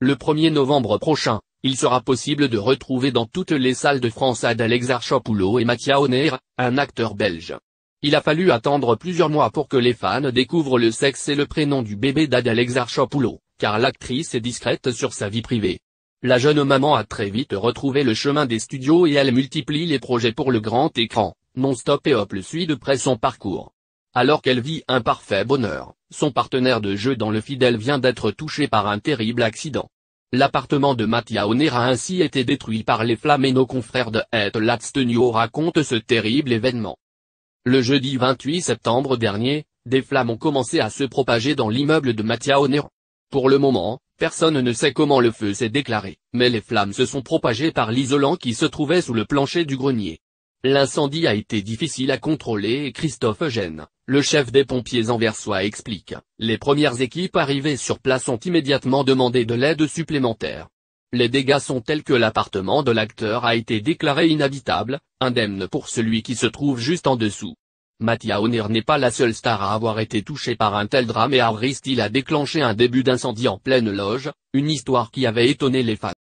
Le 1er novembre prochain, il sera possible de retrouver dans toutes les salles de France Adalex Archopoulos et Mathia Honner, un acteur belge. Il a fallu attendre plusieurs mois pour que les fans découvrent le sexe et le prénom du bébé d'Adalex Archopoulos, car l'actrice est discrète sur sa vie privée. La jeune maman a très vite retrouvé le chemin des studios et elle multiplie les projets pour le grand écran, non-stop et hop le suit de près son parcours. Alors qu'elle vit un parfait bonheur, son partenaire de jeu dans le fidèle vient d'être touché par un terrible accident. L'appartement de Mattia Oner a ainsi été détruit par les flammes et nos confrères de Het Latstenio racontent ce terrible événement. Le jeudi 28 septembre dernier, des flammes ont commencé à se propager dans l'immeuble de Mattia Oner. Pour le moment, personne ne sait comment le feu s'est déclaré, mais les flammes se sont propagées par l'isolant qui se trouvait sous le plancher du grenier. L'incendie a été difficile à contrôler et Christophe Eugène, le chef des pompiers anversois explique, les premières équipes arrivées sur place ont immédiatement demandé de l'aide supplémentaire. Les dégâts sont tels que l'appartement de l'acteur a été déclaré inhabitable, indemne pour celui qui se trouve juste en dessous. Mattia Honner n'est pas la seule star à avoir été touchée par un tel drame et il a déclenché un début d'incendie en pleine loge, une histoire qui avait étonné les fans.